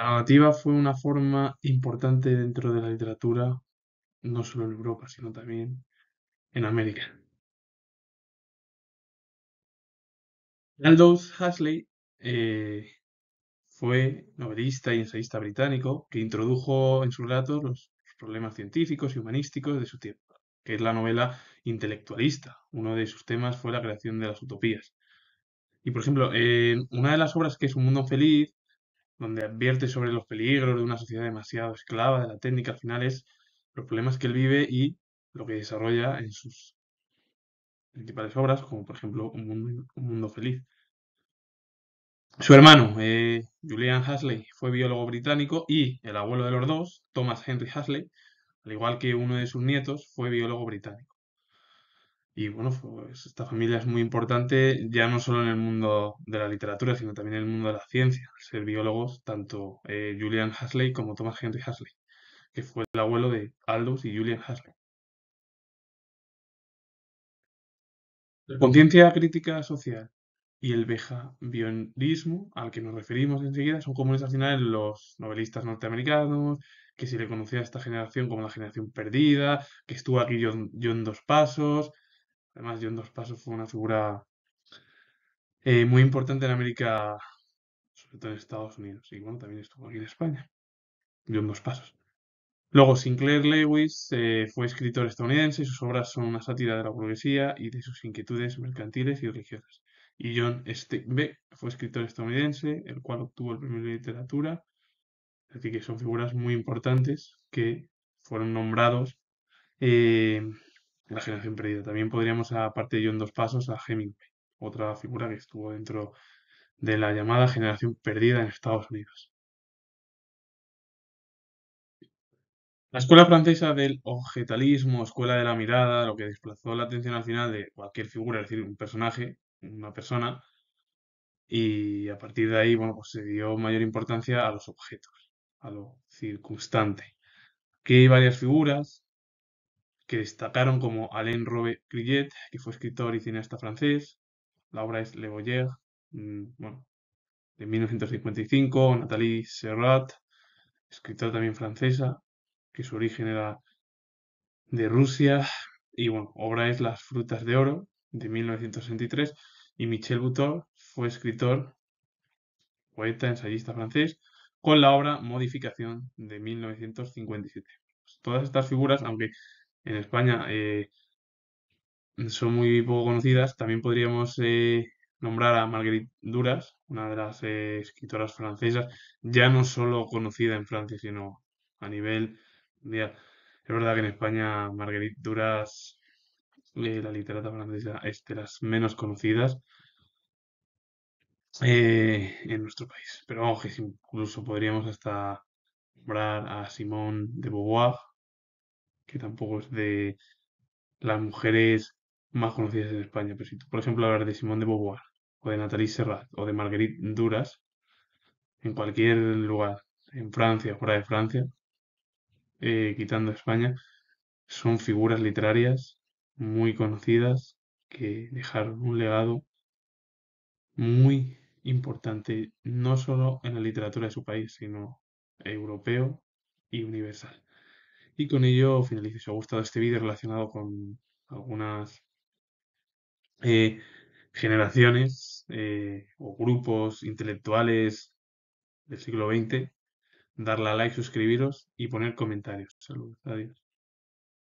La narrativa fue una forma importante dentro de la literatura, no solo en Europa, sino también en América. Aldous Huxley eh, fue novelista y ensayista británico que introdujo en sus relatos los, problemas científicos y humanísticos de su tiempo, que es la novela intelectualista. Uno de sus temas fue la creación de las utopías. Y por ejemplo, en una de las obras que es Un mundo feliz, donde advierte sobre los peligros de una sociedad demasiado esclava de la técnica, al final es los problemas que él vive y lo que desarrolla en sus principales obras, como por ejemplo Un Mundo, Feliz. Su hermano, eh, Julian Hasley, fue biólogo británico y el abuelo de los dos, Thomas Henry Hasley, al igual que uno de sus nietos, fue biólogo británico. Y bueno, pues esta familia es muy importante ya no solo en el mundo de la literatura, sino también en el mundo de la ciencia. Ser biólogos, tanto eh, Julian Huxley como Thomas Henry Huxley, que fue el abuelo de Aldous y Julian Huxley. Conciencia crítica social y el bejabionismo, al que nos referimos enseguida, son comunes al final en los novelistas norteamericanos, que se le conocía a esta generación como la generación perdida, que estuvo aquí yo en Dos Pasos, Además, John Dos Pasos fue una figura eh, muy importante en América, sobre todo en Estados Unidos. Y bueno, también estuvo aquí en España. John Dos Pasos. Luego, Sinclair Lewis eh, fue escritor estadounidense y sus obras son una sátira de la burguesía y de sus inquietudes mercantiles y religiosas. Y John Steinbeck fue escritor estadounidense, el cual obtuvo el premio de literatura. Así que son figuras muy importantes que fueron nombrados eh, la generación perdida. También podríamos, aparte de John Dos Pasos, a Hemingway, otra figura que estuvo dentro de la llamada generación perdida en Estados Unidos. La escuela francesa del objetalismo, escuela de la mirada, lo que desplazó la atención al final de cualquier figura, es decir, un personaje, una persona, y a partir de ahí, bueno, pues se dio mayor importancia a los objetos, a lo circunstante. Aquí hay varias figuras, que destacaron como Alain Robbe Grillet, que fue escritor y cineasta francés. La obra es Le Boyer, mm, bueno, de 1955. Nathalie Serrat, escritora también francesa, que su origen era de Rusia. Y bueno, obra es Las frutas de oro, de 1963. Y Michel Butor fue escritor, poeta, ensayista francés, con la obra Modificación de 1957. Pues todas estas figuras, aunque en España eh, son muy poco conocidas. También podríamos eh, nombrar a Marguerite Duras, una de las eh, escritoras francesas, ya no solo conocida en Francia, sino a nivel mundial. Es verdad que en España Marguerite Duras, la literata francesa, es de las menos conocidas. en nuestro país. Pero vamos, incluso podríamos hasta nombrar a Simone de Beauvoir, que tampoco es de las mujeres más conocidas en España, por ejemplo, hablar de Simón de Beauvoir, o de Nathalie Serrat, o de Marguerite Duras, en cualquier lugar, en Francia, fuera de Francia, eh, quitando España, son figuras literarias muy conocidas que dejaron un legado muy importante, no solo en la literatura de su país, sino europeo y universal. Y con ello finalizo. Si os ha gustado este vídeo relacionado con algunas eh, generaciones eh, o grupos intelectuales del siglo XX, darle a like, suscribiros y poner comentarios. Saludos, adiós.